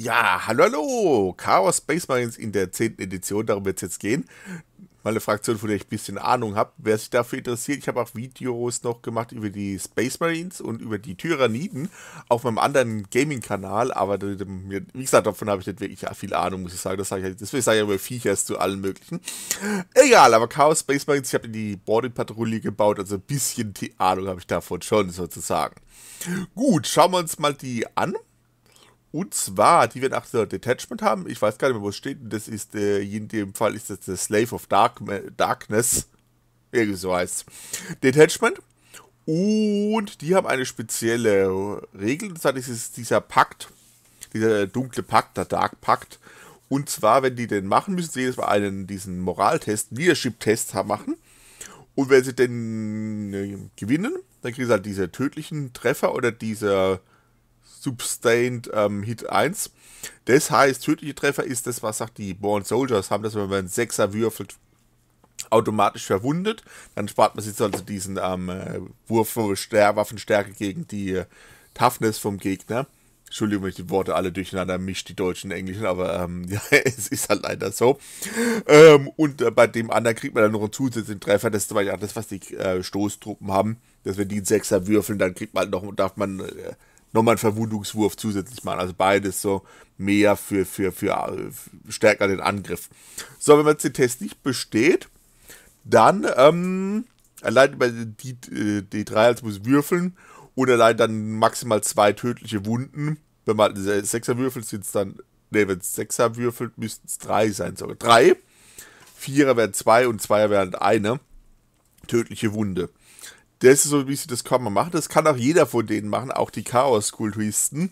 Ja, hallo, hallo! Chaos Space Marines in der 10. Edition, darum wird es jetzt gehen. Mal eine Fraktion, von der ich ein bisschen Ahnung habe. Wer sich dafür interessiert, ich habe auch Videos noch gemacht über die Space Marines und über die Tyranniden auf meinem anderen Gaming-Kanal, aber wie gesagt, davon habe ich nicht wirklich viel Ahnung, muss ich sagen. Das sage ich halt, deswegen sage ich über Viecher zu allen möglichen. Egal, aber Chaos Space Marines, ich habe die Boarding-Patrouille gebaut, also ein bisschen Ahnung habe ich davon schon, sozusagen. Gut, schauen wir uns mal die an. Und zwar, die wir nach der Detachment haben, ich weiß gar nicht mehr, wo es steht, das ist, äh, in dem Fall ist das der Slave of Dark, äh, Darkness, irgendwie so heißt Detachment. Und die haben eine spezielle Regel, das zwar ist dieser Pakt, dieser dunkle Pakt, der Dark Pakt. Und zwar, wenn die den machen, müssen sie jedes Mal einen, diesen Moraltest, Leadership-Test machen. Und wenn sie den äh, gewinnen, dann kriegen sie halt diese tödlichen Treffer oder diese Sustained ähm, Hit 1. Das heißt, tödliche Treffer ist das, was sagt die Born Soldiers haben, dass wenn man einen Sechser würfelt, automatisch verwundet. Dann spart man sich also diesen ähm, äh, Wurf Waffenstärke gegen die äh, Toughness vom Gegner. Entschuldigung, wenn ich die Worte alle durcheinander mische, die deutschen und englischen, aber ähm, ja, es ist halt leider so. Ähm, und äh, bei dem anderen kriegt man dann noch einen zusätzlichen Treffer. Das ist ja das, was die äh, Stoßtruppen haben. Dass wenn die einen Sechser würfeln, dann kriegt man halt noch, darf man äh, nochmal einen Verwundungswurf zusätzlich machen. Also beides so mehr für, für, für, für äh, stärker den Angriff. So, wenn man jetzt den Test nicht besteht, dann ähm, allein bei die, äh, D3 als muss würfeln und erleidet dann maximal zwei tödliche Wunden. Wenn man äh, Sechser würfelt, sind es dann, ne, wenn es Sechser würfelt, müssten es drei sein sogar. Drei, Vierer wären zwei und Zweier wären eine tödliche Wunde das ist so, wie sie das kann machen. Das kann auch jeder von denen machen, auch die Chaos-Kultisten.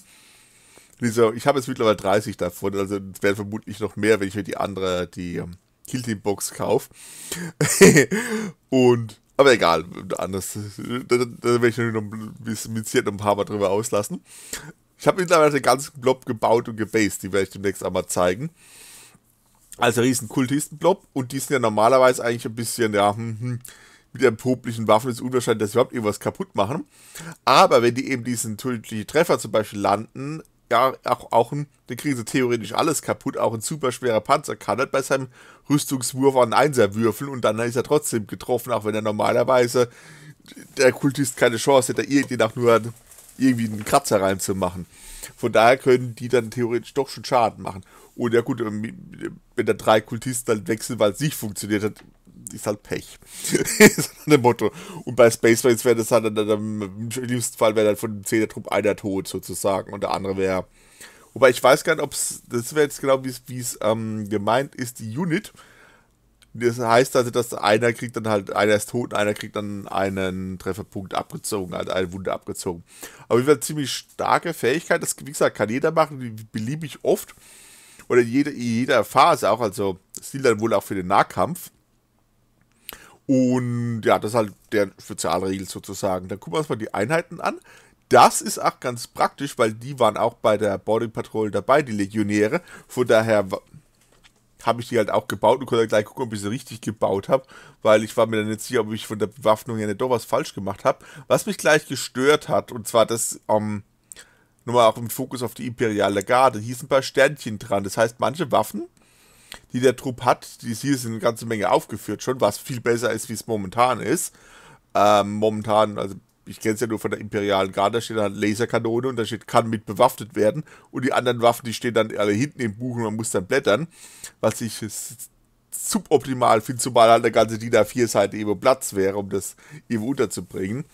Diese, ich habe jetzt mittlerweile 30 davon, also es werden vermutlich noch mehr, wenn ich mir die andere, die ähm, Kill Team Box kaufe. und, aber egal, anders, da, da werde ich noch ein bisschen mit ein paar Mal drüber auslassen. Ich habe mittlerweile den ganzen Blob gebaut und gebased, die werde ich demnächst einmal zeigen. Also riesen Kultisten-Blob und die sind ja normalerweise eigentlich ein bisschen, ja, hm, hm, mit ihren poplichen Waffen ist unwahrscheinlich, dass sie überhaupt irgendwas kaputt machen. Aber wenn die eben diesen tödlichen Treffer zum Beispiel landen, ja, auch, auch ein, dann kriegen sie theoretisch alles kaputt. Auch ein super schwerer Panzer kann halt bei seinem Rüstungswurf an Einser würfeln und dann ist er trotzdem getroffen, auch wenn er normalerweise der Kultist keine Chance hätte, irgendwie nach nur irgendwie einen Kratzer reinzumachen. Von daher können die dann theoretisch doch schon Schaden machen. Und ja gut, wenn da drei Kultisten dann halt wechseln, weil es nicht funktioniert hat, ist halt Pech. ist halt ein Motto. Und bei Space Marines wäre das halt, im liebsten Fall wäre dann von dem Zehner-Trupp einer tot sozusagen und der andere wäre. Wobei ich weiß gar nicht, ob es, das wäre jetzt genau wie es ähm, gemeint ist, die Unit. Das heißt also, dass einer kriegt dann halt, einer ist tot und einer kriegt dann einen Trefferpunkt abgezogen, also eine Wunde abgezogen. Aber wie eine ziemlich starke Fähigkeit, das, wie gesagt, kann jeder machen, beliebig oft oder in jeder Phase auch, also das gilt dann wohl auch für den Nahkampf. Und ja, das ist halt der Spezialregel sozusagen. Dann gucken wir uns mal die Einheiten an. Das ist auch ganz praktisch, weil die waren auch bei der Boarding Patrol dabei, die Legionäre. Von daher habe ich die halt auch gebaut und konnte halt gleich gucken, ob ich sie richtig gebaut habe, weil ich war mir dann nicht sicher, ob ich von der Bewaffnung her nicht doch was falsch gemacht habe. Was mich gleich gestört hat, und zwar das, ähm, nochmal auch im Fokus auf die Imperiale Garde, hießen ein paar Sternchen dran. Das heißt, manche Waffen die der Trupp hat, die ist hier eine ganze Menge aufgeführt schon, was viel besser ist, wie es momentan ist. Ähm, momentan, also ich kenne es ja nur von der Imperialen Garde, da steht dann Laserkanone und da steht, kann mit bewaffnet werden. Und die anderen Waffen, die stehen dann alle hinten im Buch und man muss dann blättern, was ich suboptimal finde, zumal halt der ganze DIN A4-Seite eben Platz wäre, um das eben unterzubringen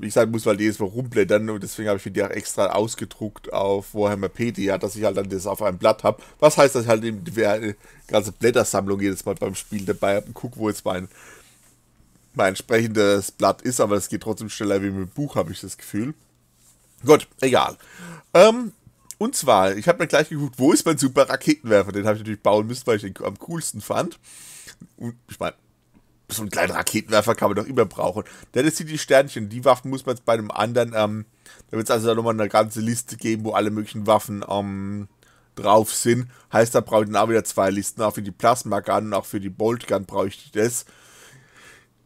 ich sagen muss, halt jedes Mal rumblättern und deswegen habe ich mir die auch extra ausgedruckt auf Warhammer Warhammerpedia, dass ich halt dann das auf einem Blatt habe. Was heißt, dass ich halt eben die ganze Blättersammlung jedes Mal beim Spiel dabei habe und gucke, wo jetzt mein, mein entsprechendes Blatt ist, aber es geht trotzdem schneller wie mit dem Buch, habe ich das Gefühl. Gut, egal. Ähm, und zwar, ich habe mir gleich geguckt, wo ist mein super Raketenwerfer? Den habe ich natürlich bauen müssen, weil ich den am coolsten fand. Und ich meine, so einen kleinen Raketenwerfer kann man doch immer brauchen. Denn das sind die Sternchen. Die Waffen muss man jetzt bei einem anderen, ähm, da wird es also nochmal eine ganze Liste geben, wo alle möglichen Waffen ähm, drauf sind. Heißt, da brauche ich dann auch wieder zwei Listen. Auch für die Plasma Gun und auch für die Bolt Gun brauche ich das.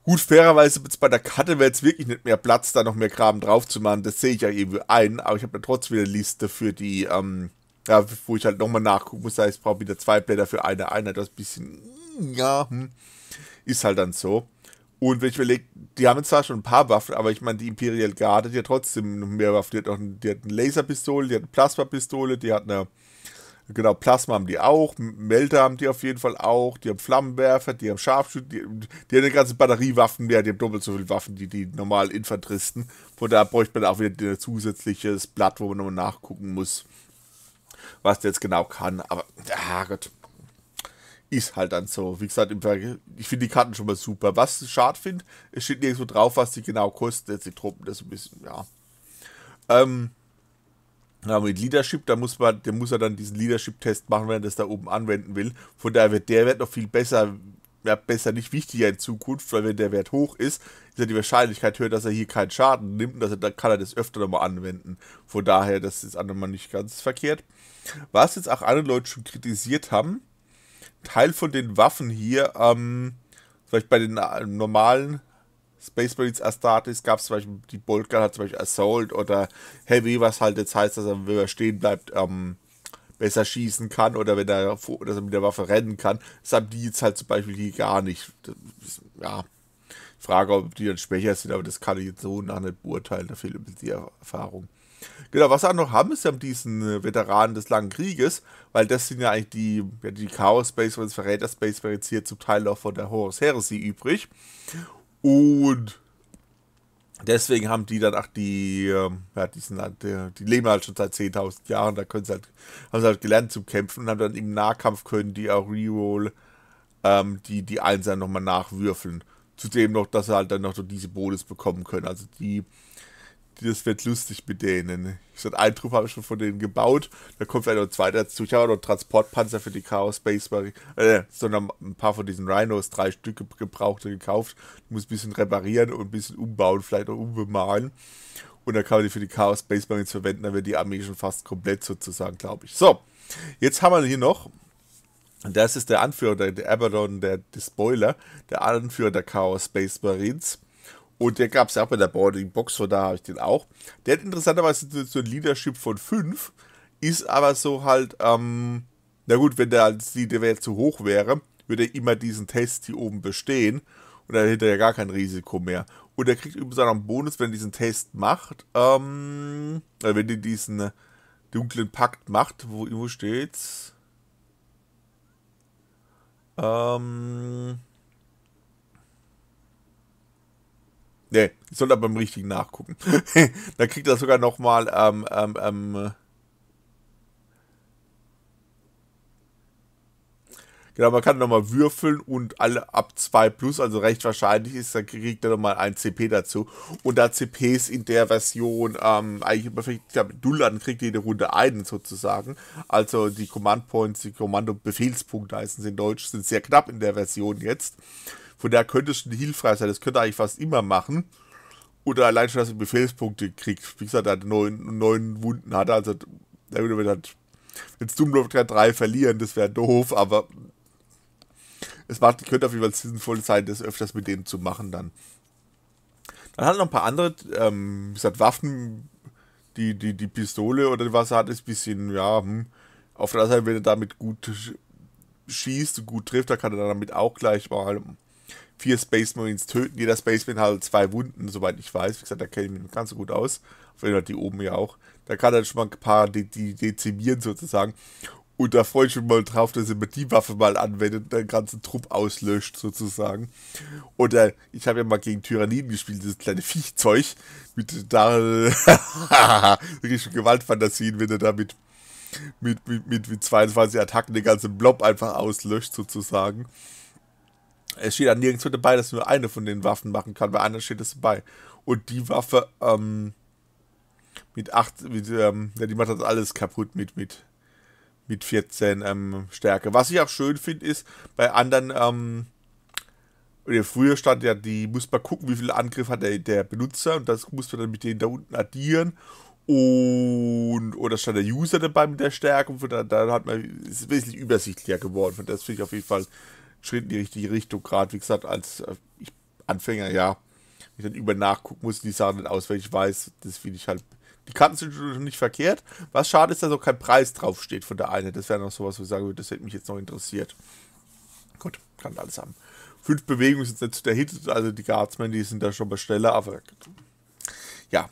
Gut, fairerweise jetzt bei der Karte wäre jetzt wirklich nicht mehr Platz, da noch mehr Graben drauf zu machen. Das sehe ich ja irgendwie ein, aber ich habe ja trotzdem wieder eine Liste für die, ähm, ja, wo ich halt nochmal nachgucken muss. Da heißt, ich brauche wieder zwei Blätter für eine Einheit. Das ist ein bisschen, ja, hm. Ist halt dann so. Und wenn ich überlege, die haben zwar schon ein paar Waffen, aber ich meine, die Imperial Guard hat ja trotzdem noch mehr Waffen. Die hat, noch, die hat eine Laserpistole, die hat eine Plasmapistole, die hat eine. Genau, Plasma haben die auch, Melter haben die auf jeden Fall auch, die haben Flammenwerfer, die haben Scharfschützen, die, die, haben eine ganze Batteriewaffen mehr, die haben doppelt so viele Waffen, wie die normalen Infanteristen. Von daher bräuchte man auch wieder ein zusätzliches Blatt, wo man nochmal nachgucken muss, was der jetzt genau kann. Aber, ah Gott ist halt dann so. Wie gesagt, ich finde die Karten schon mal super. Was ich schade finde, es steht nirgendwo drauf, was die genau kosten. Jetzt die Truppen, das ist ein bisschen, ja. Ähm, ja, mit Leadership, da muss man, der muss er dann diesen Leadership-Test machen, wenn er das da oben anwenden will. Von daher wird der Wert noch viel besser, ja, besser nicht wichtiger in Zukunft, weil wenn der Wert hoch ist, ist ja die Wahrscheinlichkeit höher, dass er hier keinen Schaden nimmt und dass er, dann kann er das öfter nochmal anwenden. Von daher, das ist andermal nicht ganz verkehrt. Was jetzt auch andere Leute schon kritisiert haben, Teil von den Waffen hier, ähm, vielleicht bei den äh, normalen Space Marines Astartes gab es zum Beispiel, die Boltgun hat zum Beispiel Assault oder Heavy, was halt jetzt heißt, dass er, wenn er stehen bleibt, ähm, besser schießen kann oder wenn er, dass er mit der Waffe rennen kann. Das haben die jetzt halt zum Beispiel hier gar nicht. Ist, ja, Frage, ob die dann schwächer sind, aber das kann ich jetzt so nachher nicht beurteilen, da fehlt mir die Erfahrung. Genau, was wir noch haben, ist ja diesen äh, Veteranen des langen Krieges, weil das sind ja eigentlich die, ja, die Chaos Space und das Verräter Space wäre jetzt hier zum Teil noch von der Horus Heresy übrig. Und deswegen haben die dann auch die, ähm, ja, die, sind halt, äh, die leben halt schon seit 10.000 Jahren, da können sie halt, haben sie halt gelernt zu kämpfen und haben dann im Nahkampf können die auch Reroll ähm, die, die Einser nochmal nachwürfeln. Zudem noch, dass sie halt dann noch so diese Bonus bekommen können. Also die das wird lustig mit denen. Ich sag, einen Trupp habe ich schon von denen gebaut, da kommt vielleicht noch ein zweiter dazu. Ich habe auch noch Transportpanzer für die Chaos Space Marine, äh, sondern ein paar von diesen Rhinos, drei Stück gebrauchte gekauft. Ich muss ein bisschen reparieren und ein bisschen umbauen, vielleicht auch umbemalen. Und dann kann man die für die Chaos Space Marines verwenden, dann wird die Armee schon fast komplett sozusagen, glaube ich. So, jetzt haben wir hier noch, das ist der Anführer, der, der Abaddon, der, der Spoiler, der Anführer der Chaos Space Marines und der gab es ja auch bei der Boarding Box, von da habe ich den auch. Der hat interessanterweise so ein Leadership von 5, ist aber so halt, ähm, na gut, wenn der als Leader zu hoch wäre, würde er immer diesen Test hier oben bestehen und dann hätte er ja gar kein Risiko mehr. Und er kriegt übrigens auch noch einen Bonus, wenn er diesen Test macht, ähm, äh, wenn er diesen dunklen Pakt macht, wo, wo steht's? Ähm, Nee, ich soll da beim richtigen nachgucken. da kriegt er sogar nochmal, ähm, ähm, ähm, Genau, man kann nochmal würfeln und alle ab 2 plus, also recht wahrscheinlich ist, dann kriegt er nochmal ein CP dazu. Und da CPs in der Version ähm, eigentlich immer fängt mit 0 an, kriegt jede Runde einen sozusagen. Also die Command Points, die Kommando-Befehlspunkte heißen sie in Deutsch, sind sehr knapp in der Version jetzt. Von daher es schon hilfreich sein. Das könnt ihr eigentlich fast immer machen. Oder allein schon, dass ihr Befehlspunkte kriegt. Wie gesagt, er hat neun, neun Wunden, hat er. Also, er würde halt, wenn es dumm läuft, drei verlieren. Das wäre doof, aber es macht, könnte auf jeden Fall sinnvoll sein, das öfters mit denen zu machen dann. Dann hat er noch ein paar andere, ähm, wie gesagt, Waffen. Die, die, die Pistole oder was er hat, ist ein bisschen, ja, hm. Auf der anderen Seite, wenn er damit gut schießt und gut trifft, dann kann er damit auch gleich mal vier Space Marines töten. Jeder Space Marine hat halt zwei Wunden, soweit ich weiß. Wie gesagt, da kenne ich mich nicht ganz so gut aus. Auf jeden Fall die oben ja auch. Da kann er halt schon mal ein paar de de dezimieren sozusagen. Und da freue ich mich mal drauf, dass er mit die Waffe mal anwendet und den ganzen Trupp auslöscht, sozusagen. Oder äh, ich habe ja mal gegen Tyranniden gespielt, dieses kleine Viechzeug. Mit da. Wirklich Gewaltfantasien, wenn er da mit, mit, mit 22 Attacken den ganzen Blob einfach auslöscht, sozusagen es steht da nirgendwo dabei, dass nur eine von den Waffen machen kann, bei anderen steht es dabei. Und die Waffe, ähm, mit 8, mit, ähm, ja, die macht das alles kaputt mit, mit, mit 14 ähm, Stärke. Was ich auch schön finde, ist, bei anderen, ähm, früher stand ja, die muss man gucken, wie viel Angriff hat der, der Benutzer und das muss man dann mit denen da unten addieren. Und, oder stand der User dabei mit der Stärke, und da, da hat man, ist wesentlich übersichtlicher geworden. Und das finde ich auf jeden Fall Schritt in die richtige Richtung. Gerade, wie gesagt, als äh, ich Anfänger, ja, ich dann über nachgucken muss, die Sachen nicht ich weiß, das finde ich halt. Die Karten sind schon nicht verkehrt. Was schade ist, dass auch kein Preis draufsteht von der eine. Das wäre noch sowas, wo ich sagen würde, das hätte mich jetzt noch interessiert. Gut, kann alles haben. Fünf Bewegungen sind jetzt der Hit, also die Guardsmen, die sind da schon mal schneller, aber ja.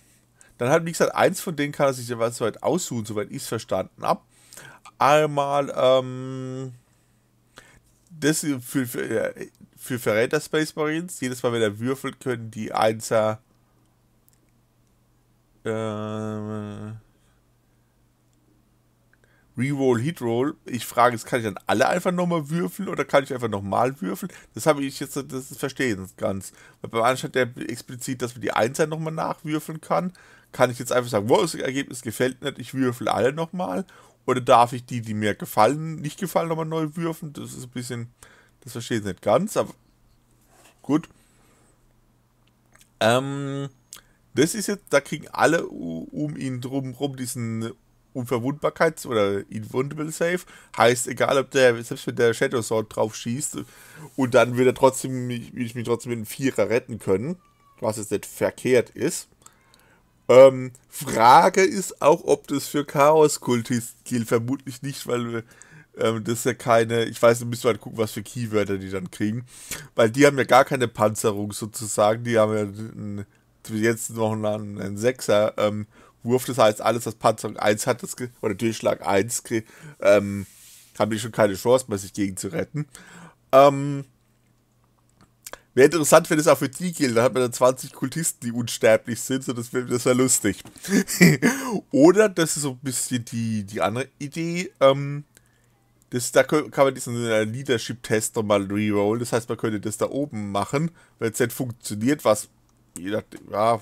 Dann hat, wie gesagt, eins von denen kann er sich jeweils soweit aussuchen, soweit ich es verstanden habe. Einmal, ähm, das für, für, für Verräter Space Marines, jedes Mal, wenn er würfelt, können die 1er Ähm, Reroll, Heatroll. Ich frage jetzt, kann ich dann alle einfach nochmal würfeln oder kann ich einfach nochmal würfeln? Das habe ich jetzt, das verstehe ich nicht ganz. Weil beim Anstand der explizit, dass man die 1er nochmal nachwürfeln kann, kann ich jetzt einfach sagen, wow, das Ergebnis gefällt nicht, ich würfel alle nochmal. Oder darf ich die, die mir gefallen, nicht gefallen, nochmal neu würfen? Das ist ein bisschen, das verstehe ich nicht ganz, aber gut. Ähm, das ist jetzt, da kriegen alle um ihn drum rum diesen Unverwundbarkeits- oder Invulnerable Save. Heißt, egal ob der, selbst wenn der Shadow Sword drauf schießt und dann wird er trotzdem, will ich mich trotzdem mit einem Vierer retten können, was jetzt nicht verkehrt ist. Ähm, Frage ist auch, ob das für Chaos-Kultisten gilt. Vermutlich nicht, weil ähm, das ist ja keine. Ich weiß, nicht, müssen wir halt gucken, was für Keywörter die dann kriegen. Weil die haben ja gar keine Panzerung sozusagen. Die haben ja ein, jetzt noch einen, einen Sechser. Ähm, Wurf, das heißt, alles, was Panzerung 1 hat, das oder Durchschlag 1, ähm, haben die schon keine Chance mehr, sich gegen zu retten. Ähm, Wäre interessant, wenn es auch für die gilt. Dann hat man dann 20 Kultisten, die unsterblich sind. So das wäre das wär lustig. Oder, das ist so ein bisschen die, die andere Idee, ähm, das, da kann man diesen äh, Leadership-Test nochmal rerollen. Das heißt, man könnte das da oben machen, wenn es nicht funktioniert, was je nachdem, ja,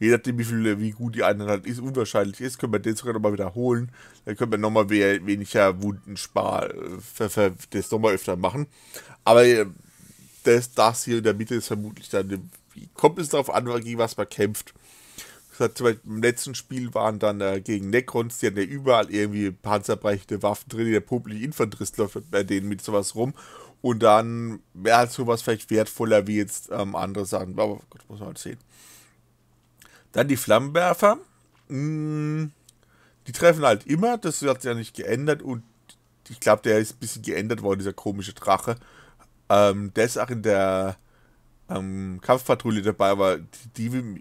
je nachdem wie, viel, wie gut die Einheit halt ist, unwahrscheinlich ist, können wir den sogar nochmal wiederholen. Dann können wir nochmal weniger Wunden sparen, äh, das nochmal öfter machen. Aber äh, das, das hier in der Mitte ist vermutlich dann, Wie kommt es darauf an, gegen was man kämpft. zum Beispiel im letzten Spiel waren dann äh, gegen Necrons, die hatten ja überall irgendwie panzerbrechende Waffen drin, der publische Infanterist läuft bei denen mit sowas rum. Und dann wäre halt sowas vielleicht wertvoller wie jetzt ähm, andere Sachen. Aber oh Gott, muss man halt sehen. Dann die Flammenwerfer. Mm, die treffen halt immer, das hat sich ja nicht geändert und ich glaube, der ist ein bisschen geändert worden, dieser komische Drache. Ähm, der ist auch in der ähm, Kampfpatrouille dabei, aber die, die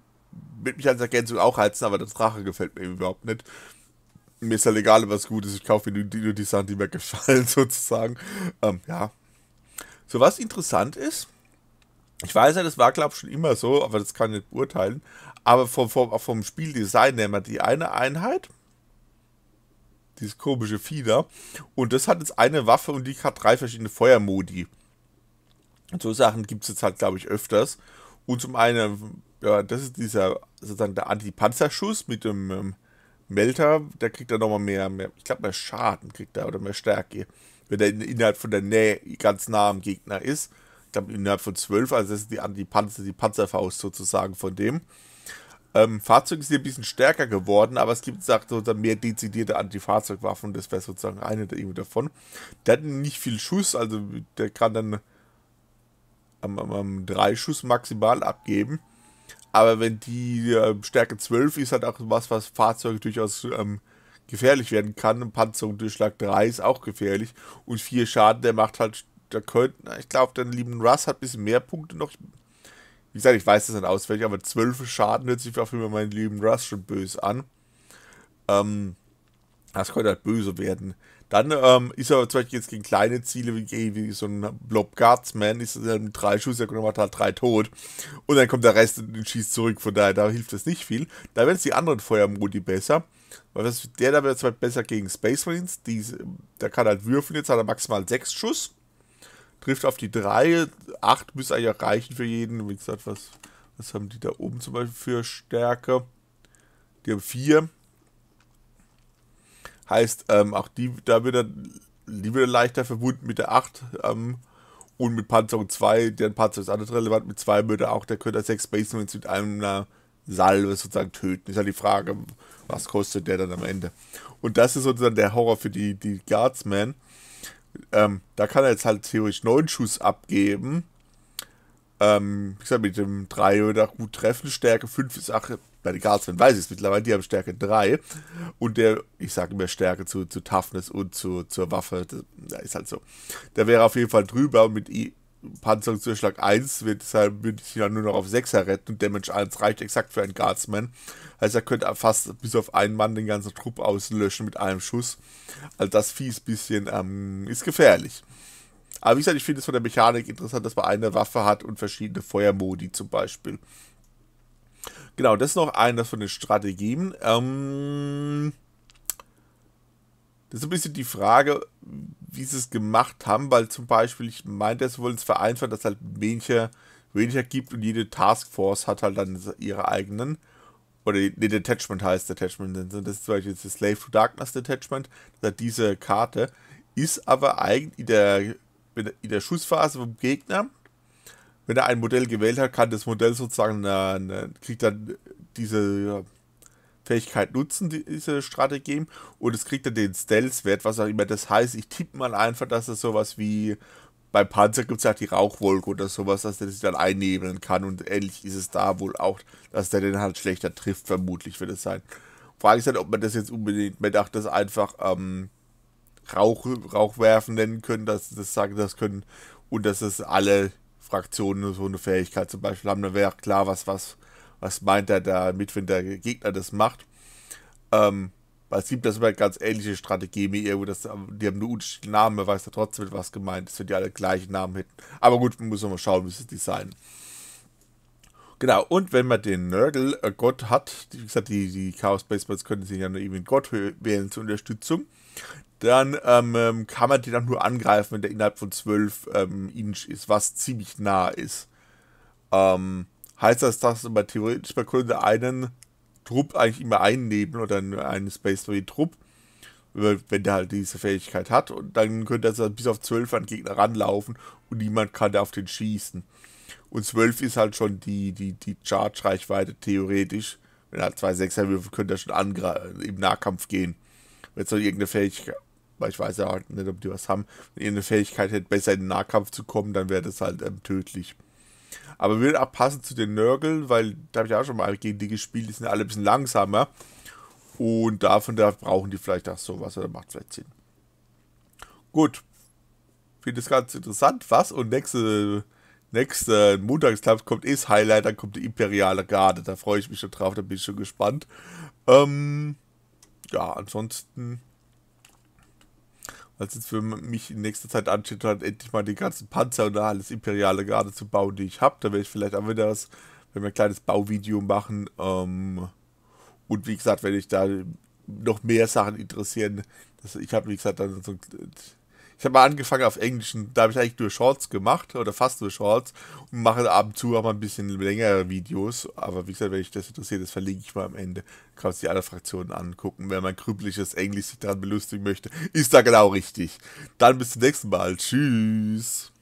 wird mich als Ergänzung auch heizen, aber das Drache gefällt mir überhaupt nicht. Mir ist ja halt egal, was gut ist. Ich kaufe mir nur die, Sachen, die mir gefallen, sozusagen. Ähm, ja. So, was interessant ist, ich weiß ja, das war, glaube ich, schon immer so, aber das kann ich nicht beurteilen. Aber vom, vom, vom Spieldesign nehmen wir die eine Einheit, dieses komische Fieder, und das hat jetzt eine Waffe und die hat drei verschiedene Feuermodi so Sachen gibt es jetzt halt, glaube ich, öfters. Und zum einen, ja, das ist dieser sozusagen der Anti-Panzerschuss mit dem ähm, Melter, der kriegt dann nochmal mehr, mehr, ich glaube, mehr Schaden kriegt er oder mehr Stärke, wenn er innerhalb von der Nähe ganz nah am Gegner ist. Ich glaube, innerhalb von 12, also das ist die Anti-Panzer, die Panzerfaust sozusagen von dem. Ähm, Fahrzeug ist hier ein bisschen stärker geworden, aber es gibt sagt, sozusagen mehr dezidierte Antifahrzeugwaffen. Das wäre sozusagen eine davon. Der hat nicht viel Schuss, also der kann dann am, am, am Dreischuss maximal abgeben. Aber wenn die äh, Stärke 12 ist, hat auch was, was Fahrzeuge durchaus ähm, gefährlich werden kann. Eine Panzerung durch Schlag 3 ist auch gefährlich. Und 4 Schaden, der macht halt, da könnten, ich glaube, der lieben Russ hat ein bisschen mehr Punkte noch. Wie gesagt, ich weiß das nicht auswendig, aber 12 Schaden hört sich auf jeden Fall meinen lieben Russ schon böse an. Ähm, das könnte halt böse werden. Dann ähm, ist er zum Beispiel jetzt gegen kleine Ziele, wie, wie so ein Blob Guardsman, ist er mit drei Schuss, er macht halt drei tot. Und dann kommt der Rest und schießt zurück, von daher, da hilft das nicht viel. Da werden es die anderen Feuermodi besser. Weil das, der da wird zwar besser gegen Space Marines, die, der kann halt würfeln, jetzt hat er maximal sechs Schuss. Trifft auf die drei, acht müsste eigentlich auch reichen für jeden. Wie gesagt, was, was haben die da oben zum Beispiel für Stärke? Die haben vier. Heißt, ähm, auch die, da wird er, die wird er leichter verbunden mit der 8 ähm, und mit Panzerung 2, deren Panzerung ist auch nicht relevant. Mit 2 würde auch der Köter 6 Basements mit einer Salve sozusagen töten. Ist halt die Frage, was kostet der dann am Ende? Und das ist sozusagen der Horror für die, die Guardsmen. Ähm, da kann er jetzt halt theoretisch 9 Schuss abgeben ähm, wie gesagt, mit dem 3 oder gut treffen, Stärke 5 ist auch, Bei den Guardsmen weiß ich es mittlerweile, die haben Stärke 3. Und der, ich sage immer Stärke zu, zu Toughness und zu, zur Waffe, da ist halt so. Der wäre auf jeden Fall drüber und mit I Panzerung zu Schlag 1 wird, deshalb würde ich ihn dann nur noch auf 6er retten und Damage 1 reicht exakt für einen Guardsman. Heißt, also er könnte fast bis auf einen Mann den ganzen Trupp auslöschen mit einem Schuss. Also das fies bisschen ähm, ist gefährlich. Aber wie gesagt, ich finde es von der Mechanik interessant, dass man eine Waffe hat und verschiedene Feuermodi zum Beispiel. Genau, das ist noch einer von den Strategien. Ähm, das ist ein bisschen die Frage, wie sie es gemacht haben, weil zum Beispiel, ich meinte, es wollen es vereinfachen, dass es halt weniger, weniger gibt und jede Taskforce hat halt dann ihre eigenen. Oder nee, Detachment heißt Detachment. Das ist zum Beispiel das Slave to Darkness Detachment. diese Karte. Ist aber eigentlich in der in der Schussphase vom Gegner, wenn er ein Modell gewählt hat, kann das Modell sozusagen, eine, kriegt dann diese Fähigkeit nutzen, diese Strategie, und es kriegt dann den Stealth-Wert, was auch immer das heißt. Ich tippe mal einfach, dass es sowas wie beim Panzer gibt es ja die Rauchwolke oder sowas, dass der sich dann einnebeln kann und ähnlich ist es da wohl auch, dass der den halt schlechter trifft, vermutlich wird es sein. Frage ist halt, ob man das jetzt unbedingt, man dachte das einfach, ähm, Rauch, nennen können, dass sie das sagen, das können und dass es alle Fraktionen so eine Fähigkeit zum Beispiel haben, dann wäre klar, was, was, was meint er damit, wenn der Gegner das macht. Ähm, weil es gibt das immer ganz ähnliche Strategien, wie irgendwo, das, die haben nur unterschiedliche Namen, man weiß ja trotzdem, was gemeint ist, wenn die alle gleichen Namen hätten. Aber gut, man muss mal schauen, wie sie es designen. Genau, und wenn man den Nurgle äh, Gott hat, wie gesagt, die, die Chaos Basements können sich ja nur irgendwie einen Gott wählen zur Unterstützung, dann ähm, ähm, kann man den dann nur angreifen, wenn der innerhalb von 12 ähm, Inch ist, was ziemlich nah ist. Ähm, heißt das, dass man theoretisch bei Kunde einen Trupp eigentlich immer einnehmen oder einen Space Marine Trupp, wenn der halt diese Fähigkeit hat. Und dann könnte er bis auf 12 an Gegner ranlaufen und niemand kann da auf den schießen. Und 12 ist halt schon die, die, die Charge-Reichweite theoretisch. Wenn er halt zwei Sechser würfelt, könnte er schon im Nahkampf gehen. Wenn es noch irgendeine Fähigkeit, weil ich weiß ja halt nicht, ob die was haben, wenn ihr eine Fähigkeit hättet, besser in den Nahkampf zu kommen, dann wäre das halt ähm, tödlich. Aber würde auch passen zu den Nörgeln, weil da habe ich auch schon mal gegen die gespielt, die sind alle ein bisschen langsamer. Und davon da brauchen die vielleicht auch sowas oder macht vielleicht Sinn. Gut. Finde das ganz interessant. Was? Und nächste, nächste Montagsclub kommt ist Highlight, dann kommt die Imperiale Garde. Da freue ich mich schon drauf, da bin ich schon gespannt. Ähm, ja, ansonsten als jetzt für mich in nächster Zeit ansteht, halt endlich mal die ganzen Panzer und alles Imperiale gerade zu bauen, die ich habe. Da werde ich vielleicht auch wieder das, wenn wir ein kleines Bauvideo machen. Ähm, und wie gesagt, wenn ich da noch mehr Sachen interessieren, das, ich habe, wie gesagt, dann so ein ich habe mal angefangen auf Englisch, da habe ich eigentlich nur Shorts gemacht oder fast nur Shorts und mache ab und zu auch mal ein bisschen längere Videos. Aber wie gesagt, wenn ich das interessiert, das verlinke ich mal am Ende. Kann man sich alle Fraktionen angucken. Wenn man krüppliches Englisch sich daran belustigen möchte, ist da genau richtig. Dann bis zum nächsten Mal. Tschüss.